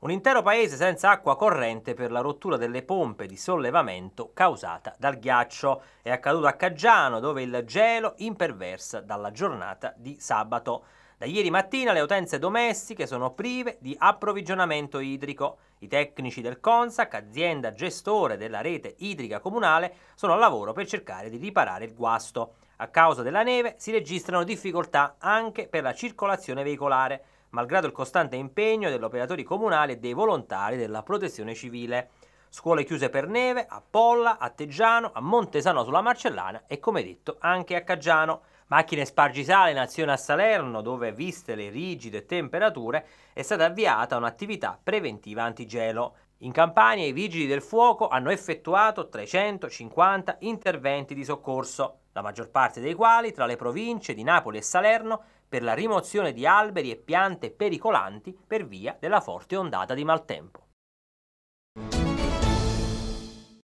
Un intero paese senza acqua corrente per la rottura delle pompe di sollevamento causata dal ghiaccio. È accaduto a Caggiano, dove il gelo imperversa dalla giornata di sabato. Da ieri mattina le utenze domestiche sono prive di approvvigionamento idrico. I tecnici del CONSAC, azienda gestore della rete idrica comunale, sono al lavoro per cercare di riparare il guasto. A causa della neve si registrano difficoltà anche per la circolazione veicolare malgrado il costante impegno degli operatori comunali e dei volontari della protezione civile. Scuole chiuse per neve a Polla, a Teggiano, a Montesano sulla Marcellana e come detto anche a Caggiano. Macchine spargisale in azione a Salerno dove, viste le rigide temperature, è stata avviata un'attività preventiva antigelo. In Campania i vigili del fuoco hanno effettuato 350 interventi di soccorso la maggior parte dei quali tra le province di Napoli e Salerno per la rimozione di alberi e piante pericolanti per via della forte ondata di maltempo.